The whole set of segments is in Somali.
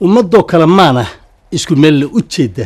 ummadoo kale maana isku meel la u jeeda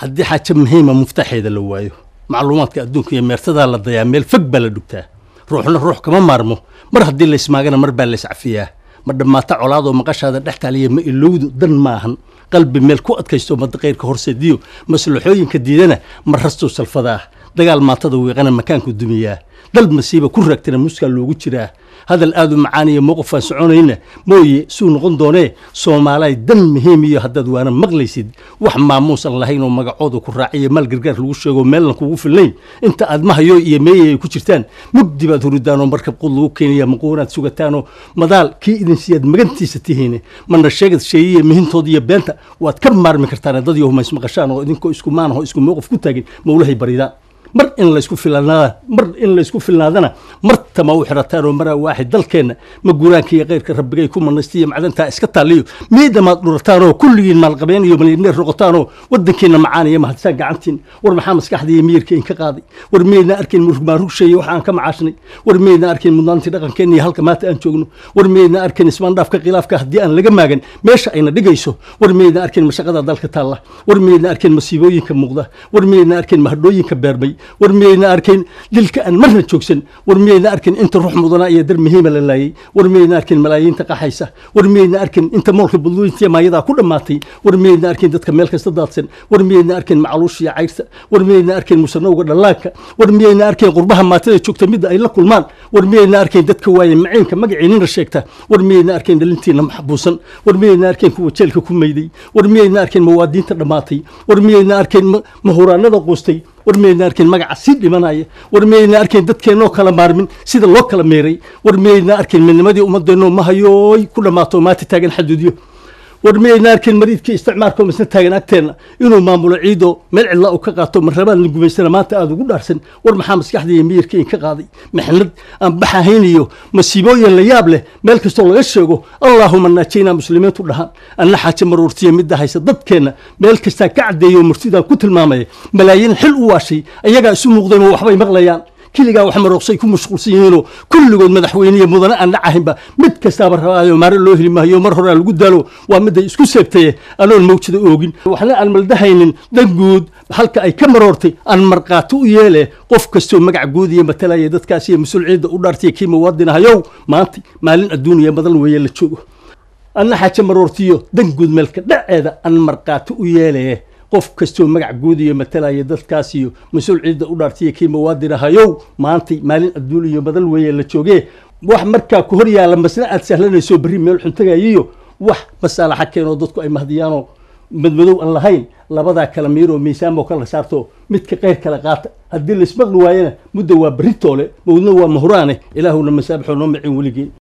haddii xaajo muhiima muftaxeeda la waayo macluumaadka adduunka iyo meertadaa la dayaa meel fog baa la dhugtaa ruuxna ruux kama maarmo mar haddii laysmaagana mar baa layscafiyaa ma dhammaata colaadoo maqashaada dhex taaliya ma ilowdu dan maahan qalbi meel ku adkaysto madaqayrka horseediyo masluxooyinka diidana ma rastuu salfadaah dagaal maatada wiiqana makaanku dumiyaa dal masiiba ku raagtana muskaa loogu jiraa hadal aad u macaaniyo mowqif soconayna mooye suu noqon doonee soomaaliya dan muhiimiyo haddaad waana maqlaysid wax maamuusan aan lahayn oo magacooda ku raaciyo maal gargaar lagu sheegoo meellan kuugu filnayn inta aad mahayo iyo meeyay ay ku jirtaan mugdi baad huridaan markab qud lagu keenaya maquunaad sugataanoo madaal kii idinsiiyaad magantiisa tihiin mana sheegad sheeyiya mihintooda iyo beenta waad ka maarmi kartaan dad iyo humays maqashaan oo idinkoo isku maanahoo isku mowqif ku taagin mawlahay baridaan mar in laysku filanaada mar in laysku filnaadana mar كما وحرتان مرة واحد دلكنا مقولان كي غير ربي يكون من نستي معدن تا اسكت ليو ميدا ما درتانو كل ما القبين يوم اللي رقطانو ودنكينا معانا يا مهدسا قعنتين ور maxaa maskaxdii miirkeen ka qaaday war meedna arkin murugmaa rugsheeye waxaan ka macashnay war meedna arkin mudnaantii dhaqankeenna iyo halka maanta aan joogno war meedna arkin ismaandhaafka khilaafka haddii aan laga maagan meesha ayna dhigayso war meedna arkin mashaqada dalka taalla war meedna arkin masiibooyinka muuqda war meedna arkin mahadhooyinka beermay war meedna arkin dilka aan marna joogsan war meedna arkin arkin inta ruux mudanaa iyo dar muhiima la laayay war miyayna arkin malaayiinta qaxaysa war miyayna arkin inta moolka buduinta maayada ku dhammaatay war miyayna arkin dadka meel kasta daadsan war miyayna arkin macaluusha iyo cayrsa war miyayna arkin musanowga dhallaanka war miyayna arkin qurbaha maatada joogta midda ay la kulmaan war miyayna arkayn dadka waaye maciinka magaciinina sheegta war miyayna arkayn dhalintiina maxbuusan war miyayna arkayn kuwa jeelka ku meydey war miyayna arkayn mawaadiinta dhammaatay war miyayna arkayn mahuraanada quustay war miyayna arkayn magaca sii dhimanaya war miyayna arkayn dadkeennoo kala maarmin sida loo kala meeray war miyayna arkayn midnimadii ummaddeennoo mahayooy ku dhammaato maata taagan xaduudyo war miyayna arkaen mariidkii isticmaalko misna taagan agteenna inuu maamulo ciidoo meel cidlaa uu ka qaato marrabaan la gumaysana maanta aada ugu dhaarsan war maxaa maskaxdaiyo miyirka in ka qaaday maxnad aan baxahayn iyo masiibooyin la yaab leh meel kastoo laga sheego allaahuma naajaynaa muslimiintu dhahaan anna xaaje maruurtiya midda haysa dadkeenna meel kastaa ka caddeeyo murtidaan ku tilmaamaya malaayiin xil u waashay ayagaa isu muuqdeen oo waxbay maqlayaan keligaa wax maroqsay ku mashquulsan yihiinoo kulligood madaxweyneya mudane aan dhac mid kastaaba rabaayo maare loo heli maayo mar hore lagu daalo waa midday isku seebtaye anoon mawjada oogin waxna aan maldahaynin danguud halka ay ka maroortay aan marqaati u yeele qof kastoo magac guudiya matalaya dadkaas iyo mas-uulciyadda u dhaartaya kii muwaadinahayow maanta maalin adduuniya madal weeye la joogo anna xaaje maroortiyo dan meelka dhaceeda aan marqaati u yeele qof kastoo magac guud iyo matalaya dadkaas iyo mas-uul ciidda u dhaartaiyo kii muwaadin ahayow maantay maalin adduun iyo madal weeye la joogee wax markaa ku hor yaalla masna aad sahlanayso berri meel xun xuntagayiyo wax masaalaxa keenoo dadku ay mahdiyaanoo madmadow aan lahayn labadaa kala miiroo miisaanboo kala saarto midka keyr kala qaata haddii laismaqli waayena mudda waa berri mawdna waa mahuraane ilaahuna masaabaxoo noo macin weligeen